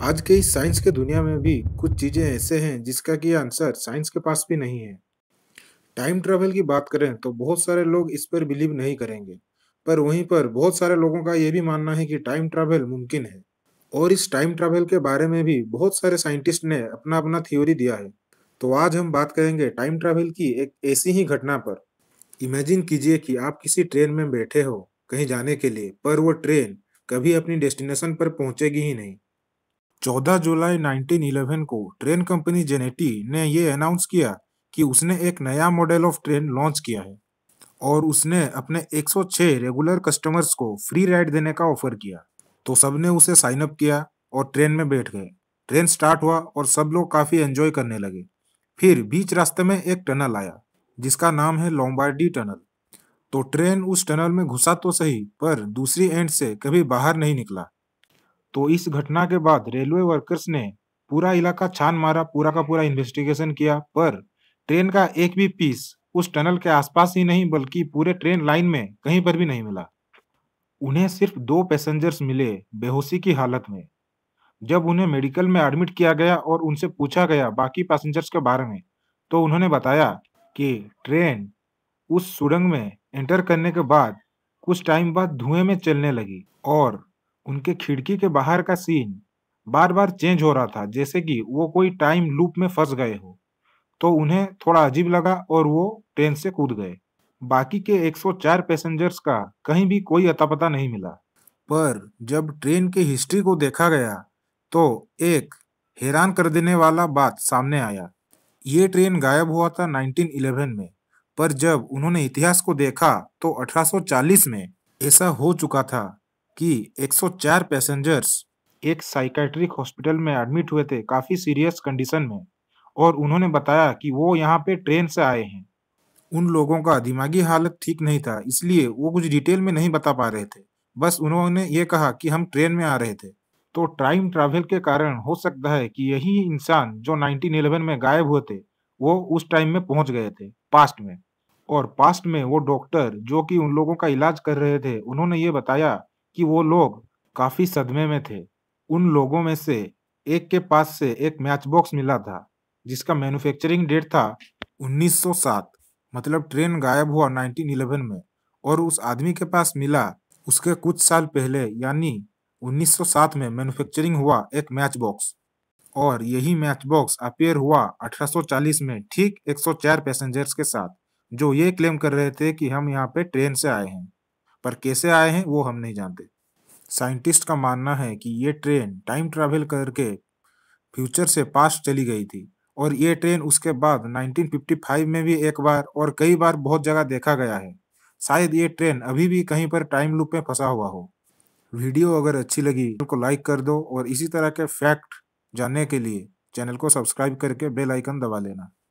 आज के इस साइंस के दुनिया में भी कुछ चीज़ें ऐसे हैं जिसका कि आंसर साइंस के पास भी नहीं है टाइम ट्रैवल की बात करें तो बहुत सारे लोग इस पर बिलीव नहीं करेंगे पर वहीं पर बहुत सारे लोगों का ये भी मानना है कि टाइम ट्रैवल मुमकिन है और इस टाइम ट्रैवल के बारे में भी बहुत सारे साइंटिस्ट ने अपना अपना थ्योरी दिया है तो आज हम बात करेंगे टाइम ट्रैवल की एक ऐसी ही घटना पर इमेजिन कीजिए कि आप किसी ट्रेन में बैठे हो कहीं जाने के लिए पर वो ट्रेन कभी अपनी डेस्टिनेशन पर पहुंचेगी ही नहीं 14 जुलाई 1911 को ट्रेन कंपनी जेनेटी ने ये अनाउंस किया कि उसने एक नया मॉडल ऑफ ट्रेन लॉन्च किया है और उसने अपने 106 रेगुलर कस्टमर्स को फ्री राइड देने का ऑफर किया तो सब ने उसे साइन अप किया और ट्रेन में बैठ गए ट्रेन स्टार्ट हुआ और सब लोग काफ़ी एंजॉय करने लगे फिर बीच रास्ते में एक टनल आया जिसका नाम है लोम्बार्डी टनल तो ट्रेन उस टनल में घुसा तो सही पर दूसरी एंड से कभी बाहर नहीं निकला तो इस घटना के बाद रेलवे वर्कर्स ने पूरा इलाका छान मारा पूरा का पूरा इन्वेस्टिगेशन किया पर ट्रेन का एक भी पीस उस टनल के आसपास ही नहीं बल्कि पूरे ट्रेन लाइन में कहीं पर भी नहीं मिला उन्हें सिर्फ दो पैसेंजर्स मिले बेहोशी की हालत में जब उन्हें मेडिकल में एडमिट किया गया और उनसे पूछा गया बाकी पैसेंजर्स के बारे में तो उन्होंने बताया कि ट्रेन उस सुरंग में एंटर करने के बाद कुछ टाइम बाद धुएं में चलने लगी और उनके खिड़की के बाहर का सीन बार बार चेंज हो रहा था जैसे कि वो कोई टाइम लूप में फंस गए हो तो उन्हें थोड़ा अजीब लगा और वो ट्रेन से कूद गए बाकी के 104 पैसेंजर्स का कहीं भी कोई अतापता नहीं मिला पर जब ट्रेन की हिस्ट्री को देखा गया तो एक हैरान कर देने वाला बात सामने आया ये ट्रेन गायब हुआ था 1911 में पर जब उन्होंने इतिहास को देखा तो 1840 में ऐसा हो चुका था कि 104 पैसेंजर्स एक साइकेट्रिक हॉस्पिटल में एडमिट हुए थे काफ़ी सीरियस कंडीशन में और उन्होंने बताया कि वो यहाँ पे ट्रेन से आए हैं उन लोगों का दिमागी हालत ठीक नहीं था इसलिए वो कुछ डिटेल में नहीं बता पा रहे थे बस उन्होंने ये कहा कि हम ट्रेन में आ रहे थे तो टाइम ट्रैवल के कारण हो सकता है कि यही इंसान जो 1911 में गायब हुए थे वो उस टाइम में पहुंच गए थे पास्ट में और पास्ट में वो डॉक्टर जो कि उन लोगों का इलाज कर रहे थे उन्होंने ये बताया कि वो लोग काफ़ी सदमे में थे उन लोगों में से एक के पास से एक मैच बॉक्स मिला था जिसका मैन्युफैक्चरिंग डेट था 1907 मतलब ट्रेन गायब हुआ 1911 में और उस आदमी के पास मिला उसके कुछ साल पहले यानी 1907 में मैन्युफैक्चरिंग हुआ एक मैच बॉक्स और यही मैच बॉक्स अपेयर हुआ 1840 में ठीक 104 पैसेंजर्स के साथ जो ये क्लेम कर रहे थे कि हम यहाँ पे ट्रेन से आए हैं पर कैसे आए हैं वो हम नहीं जानते साइंटिस्ट का मानना है कि ये ट्रेन टाइम ट्रैवल करके फ्यूचर से पास्ट चली गई थी और ये ट्रेन उसके बाद 1955 में भी एक बार और कई बार बहुत जगह देखा गया है शायद ये ट्रेन अभी भी कहीं पर टाइम लूप में फंसा हुआ हो वीडियो अगर अच्छी लगी को लाइक कर दो और इसी तरह के फैक्ट जानने के लिए चैनल को सब्सक्राइब करके बेल आइकन दबा लेना